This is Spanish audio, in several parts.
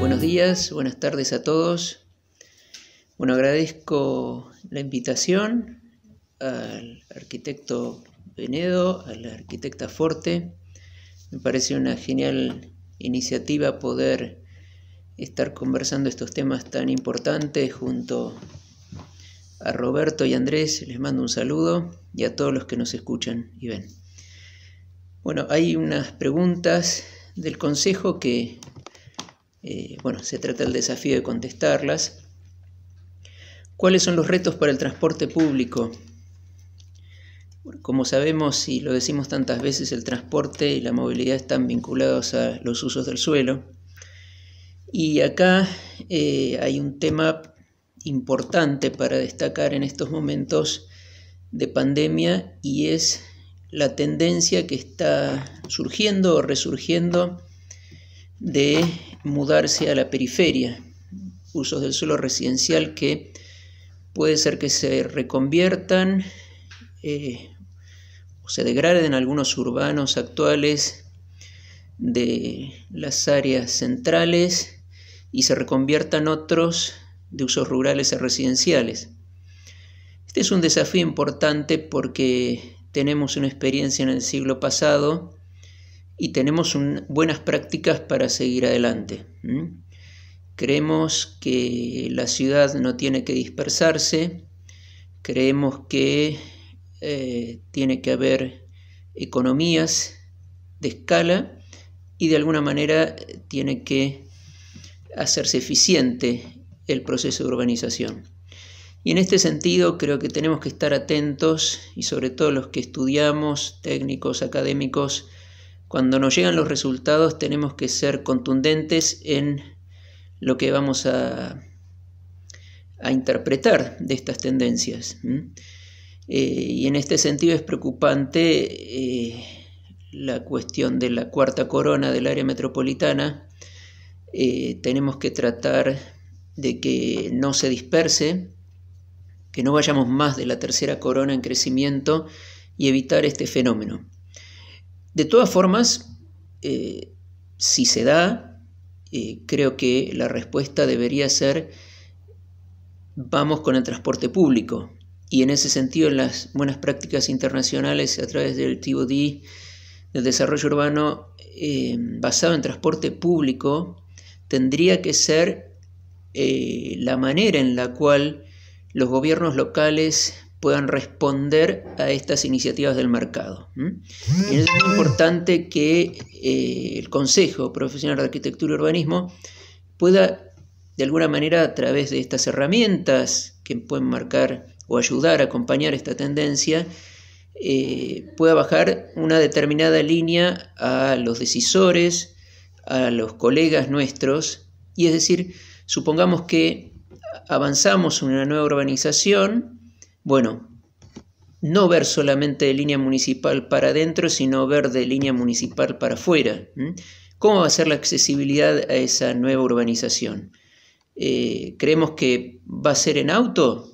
Buenos días, buenas tardes a todos. Bueno, agradezco la invitación al arquitecto Venedo, a la arquitecta Forte. Me parece una genial iniciativa poder estar conversando estos temas tan importantes junto a Roberto y Andrés. Les mando un saludo y a todos los que nos escuchan y ven. Bueno, hay unas preguntas del Consejo que, eh, bueno, se trata del desafío de contestarlas. ¿Cuáles son los retos para el transporte público? Como sabemos y lo decimos tantas veces, el transporte y la movilidad están vinculados a los usos del suelo. Y acá eh, hay un tema importante para destacar en estos momentos de pandemia y es la tendencia que está surgiendo o resurgiendo de mudarse a la periferia, usos del suelo residencial que puede ser que se reconviertan eh, o se degraden algunos urbanos actuales de las áreas centrales y se reconviertan otros de usos rurales a residenciales. Este es un desafío importante porque tenemos una experiencia en el siglo pasado y tenemos buenas prácticas para seguir adelante. Creemos que la ciudad no tiene que dispersarse, creemos que eh, tiene que haber economías de escala y de alguna manera eh, tiene que hacerse eficiente el proceso de urbanización. Y en este sentido creo que tenemos que estar atentos y sobre todo los que estudiamos, técnicos, académicos, cuando nos llegan los resultados tenemos que ser contundentes en lo que vamos a, a interpretar de estas tendencias. Eh, y en este sentido es preocupante eh, la cuestión de la cuarta corona del área metropolitana. Eh, tenemos que tratar de que no se disperse que no vayamos más de la tercera corona en crecimiento y evitar este fenómeno. De todas formas, eh, si se da, eh, creo que la respuesta debería ser vamos con el transporte público. Y en ese sentido, en las buenas prácticas internacionales a través del TOD del desarrollo urbano eh, basado en transporte público, tendría que ser la manera en la cual los gobiernos locales puedan responder a estas iniciativas del mercado. es importante que eh, el Consejo Profesional de Arquitectura y Urbanismo pueda, de alguna manera, a través de estas herramientas que pueden marcar o ayudar a acompañar esta tendencia, eh, pueda bajar una determinada línea a los decisores, a los colegas nuestros, y es decir, supongamos que avanzamos una nueva urbanización, bueno, no ver solamente de línea municipal para adentro, sino ver de línea municipal para afuera. ¿Cómo va a ser la accesibilidad a esa nueva urbanización? Eh, ¿Creemos que va a ser en auto?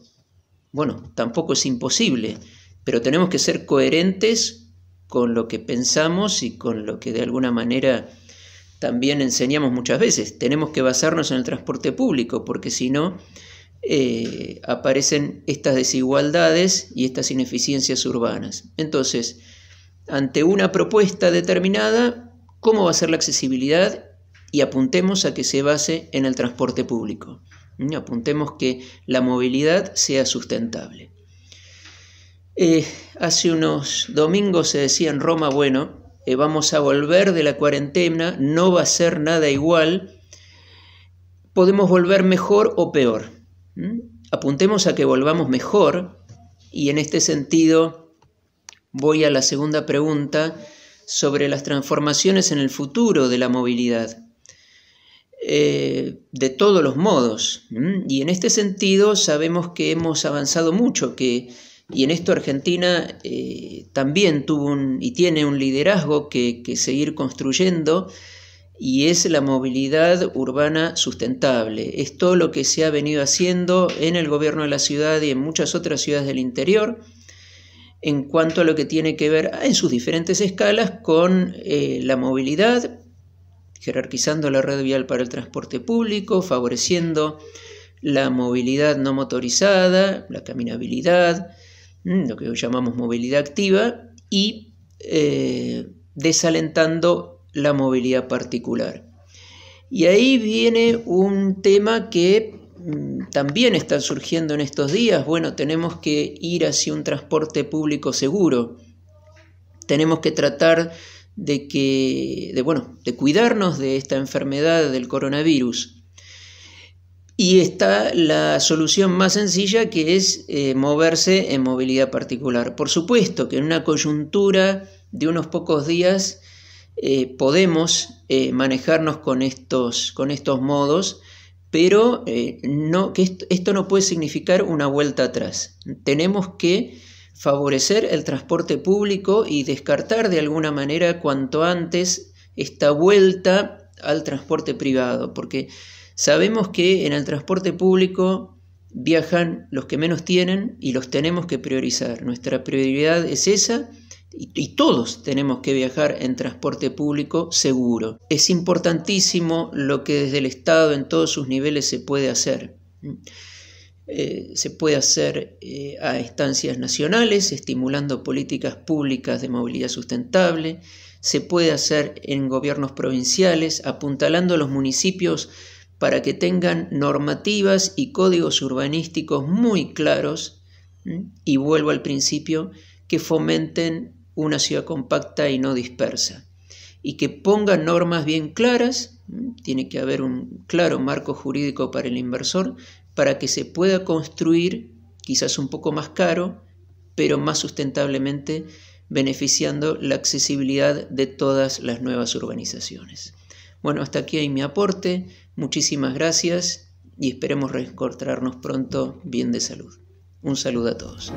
Bueno, tampoco es imposible, pero tenemos que ser coherentes con lo que pensamos y con lo que de alguna manera también enseñamos muchas veces. Tenemos que basarnos en el transporte público, porque si no, eh, aparecen estas desigualdades y estas ineficiencias urbanas. Entonces, ante una propuesta determinada, ¿cómo va a ser la accesibilidad? Y apuntemos a que se base en el transporte público. ¿Mm? Apuntemos que la movilidad sea sustentable. Eh, hace unos domingos se decía en Roma, bueno, eh, vamos a volver de la cuarentena, no va a ser nada igual, podemos volver mejor o peor. Apuntemos a que volvamos mejor y en este sentido voy a la segunda pregunta sobre las transformaciones en el futuro de la movilidad. Eh, de todos los modos. Y en este sentido sabemos que hemos avanzado mucho, que y en esto Argentina eh, también tuvo un, y tiene un liderazgo que, seguir construyendo y es la movilidad urbana sustentable. Es todo lo que se ha venido haciendo en el gobierno de la ciudad y en muchas otras ciudades del interior en cuanto a lo que tiene que ver en sus diferentes escalas con eh, la movilidad, jerarquizando la red vial para el transporte público, favoreciendo la movilidad no motorizada, la caminabilidad, Mm, lo que llamamos movilidad activa, y eh, desalentando la movilidad particular. Y ahí viene un tema que mm, también está surgiendo en estos días. Bueno, tenemos que ir hacia un transporte público seguro. Tenemos que tratar de que, de, bueno, de cuidarnos de esta enfermedad del coronavirus. Y está la solución más sencilla que es eh, moverse en movilidad particular. Por supuesto que en una coyuntura de unos pocos días eh, podemos eh, manejarnos con estos, con estos modos, pero no, que esto, esto no puede significar una vuelta atrás. Tenemos que favorecer el transporte público y descartar de alguna manera cuanto antes esta vuelta al transporte privado, porque Sabemos que en el transporte público viajan los que menos tienen y los tenemos que priorizar. Nuestra prioridad es esa y, todos tenemos que viajar en transporte público seguro. Es importantísimo lo que desde el Estado en todos sus niveles se puede hacer. Eh, se puede hacer eh, a estancias nacionales, estimulando políticas públicas de movilidad sustentable. Se puede hacer en gobiernos provinciales, apuntalando a los municipios para que tengan normativas y códigos urbanísticos muy claros, y vuelvo al principio, que fomenten una ciudad compacta y no dispersa, y que pongan normas bien claras, tiene que haber un claro marco jurídico para el inversor, para que se pueda construir, quizás un poco más caro, pero más sustentablemente, beneficiando la accesibilidad de todas las nuevas urbanizaciones. Bueno, hasta aquí hay mi aporte. Muchísimas gracias y esperemos reencontrarnos pronto bien de salud. Un saludo a todos.